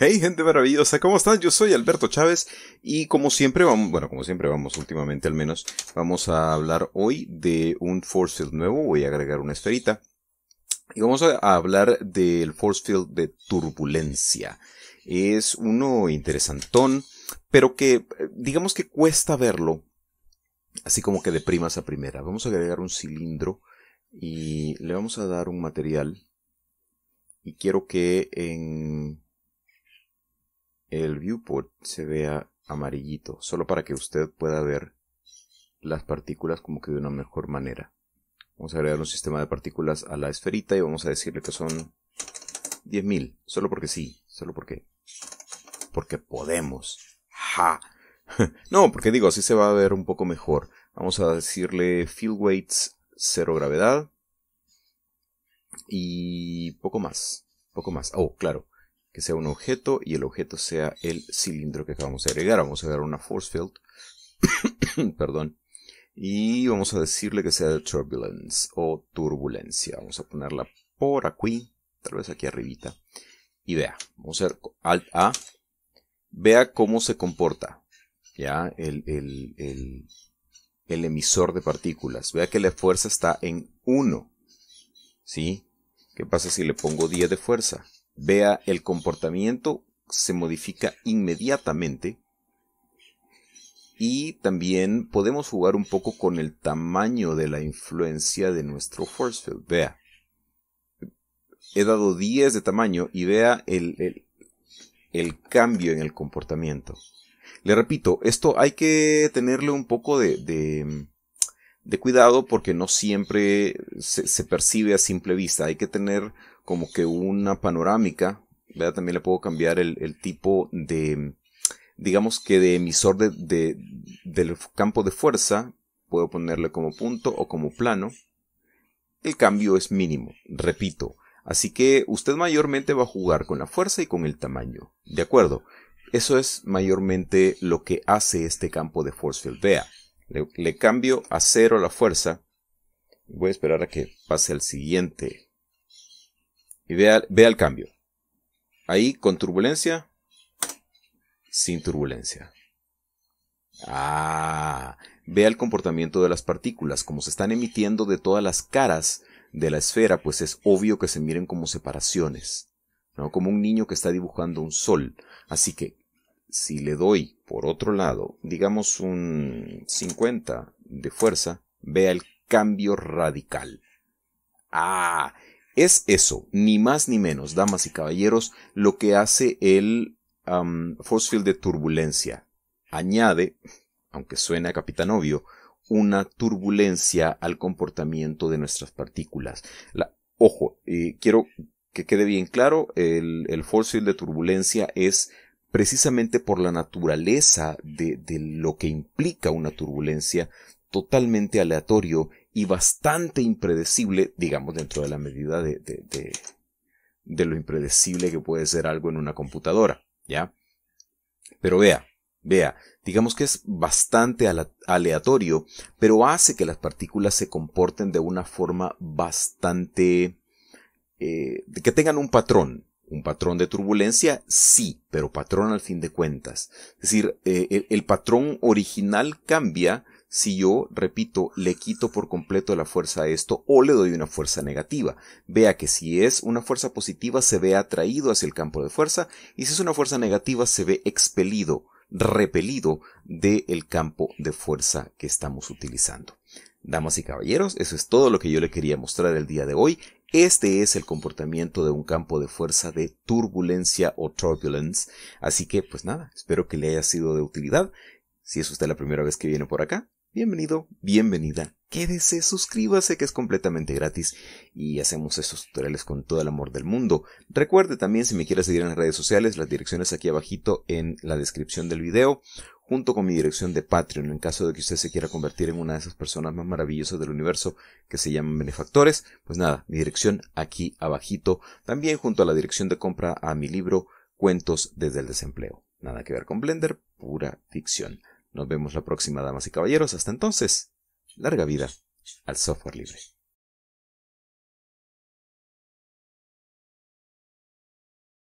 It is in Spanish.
Hey gente maravillosa, ¿cómo están? Yo soy Alberto Chávez y como siempre vamos, bueno, como siempre vamos últimamente al menos, vamos a hablar hoy de un force field nuevo, voy a agregar una esferita y vamos a hablar del force field de turbulencia. Es uno interesantón, pero que eh, digamos que cuesta verlo, así como que de primas a primera. Vamos a agregar un cilindro y le vamos a dar un material y quiero que en el viewport se vea amarillito, solo para que usted pueda ver las partículas como que de una mejor manera. Vamos a agregar un sistema de partículas a la esferita y vamos a decirle que son 10.000, solo porque sí, solo porque porque podemos. Ja. no, porque digo, así se va a ver un poco mejor. Vamos a decirle field weights cero gravedad y poco más, poco más. Oh, claro que sea un objeto y el objeto sea el cilindro que acabamos de agregar. Vamos a agregar una force field, perdón, y vamos a decirle que sea de turbulence o turbulencia. Vamos a ponerla por aquí, tal vez aquí arribita, y vea, vamos a hacer alt A, vea cómo se comporta, ya, el, el emisor de partículas. Vea que la fuerza está en 1, ¿sí? ¿Qué pasa si le pongo 10 de fuerza? Vea, el comportamiento se modifica inmediatamente y también podemos jugar un poco con el tamaño de la influencia de nuestro force field. Vea, he dado 10 de tamaño y vea el, el, cambio en el comportamiento. Le repito, esto hay que tenerle un poco de de cuidado porque no siempre se, percibe a simple vista. Hay que tener como que una panorámica. Vea, También le puedo cambiar el, tipo de, digamos que de emisor de, del campo de fuerza. Puedo ponerle como punto o como plano. El cambio es mínimo, repito. Así que usted mayormente va a jugar con la fuerza y con el tamaño. ¿De acuerdo? Eso es mayormente lo que hace este campo de force field. Vea, le, cambio a cero la fuerza. Voy a esperar a que pase al siguiente. Y vea, vea el cambio. Ahí con turbulencia, sin turbulencia. Ah, vea el comportamiento de las partículas, como se están emitiendo de todas las caras de la esfera, pues es obvio que se miren como separaciones, ¿no? Como un niño que está dibujando un sol. Así que si le doy por otro lado, digamos un 50 de fuerza, vea el cambio radical. Ah, es eso, ni más ni menos, damas y caballeros, lo que hace el force field de turbulencia. Añade, aunque suene a capitán obvio, una turbulencia al comportamiento de nuestras partículas. ojo, eh, quiero que quede bien claro, el, el force field de turbulencia es precisamente por la naturaleza de, lo que implica una turbulencia totalmente aleatorio y bastante impredecible, digamos dentro de la medida de, lo impredecible que puede ser algo en una computadora, ¿ya? Pero vea, vea, digamos que es bastante aleatorio, pero hace que las partículas se comporten de una forma bastante... Eh, que tengan un patrón, un patrón de turbulencia, sí, pero patrón al fin de cuentas. Es decir, eh, el, patrón original cambia si yo, repito, le quito por completo la fuerza a esto o le doy una fuerza negativa. Vea que si es una fuerza positiva se ve atraído hacia el campo de fuerza y si es una fuerza negativa se ve expelido, repelido del el campo de fuerza que estamos utilizando. Damas y caballeros, eso es todo lo que yo le quería mostrar el día de hoy. Este es el comportamiento de un campo de fuerza de turbulencia o turbulence. Así que, pues nada, espero que le haya sido de utilidad. Si es usted la primera vez que viene por acá, bienvenido, bienvenida. Quédese, suscríbase que es completamente gratis y hacemos estos tutoriales con todo el amor del mundo. Recuerde también si me quieres seguir en las redes sociales, las direcciones aquí abajito en la descripción del video junto con mi dirección de Patreon en caso de que usted se quiera convertir en una de esas personas más maravillosas del universo que se llaman benefactores, pues nada, mi dirección aquí abajito, también junto a la dirección de compra a mi libro Cuentos desde el desempleo. Nada que ver con Blender, pura ficción. Nos vemos la próxima, damas y caballeros. Hasta entonces, larga vida al software libre.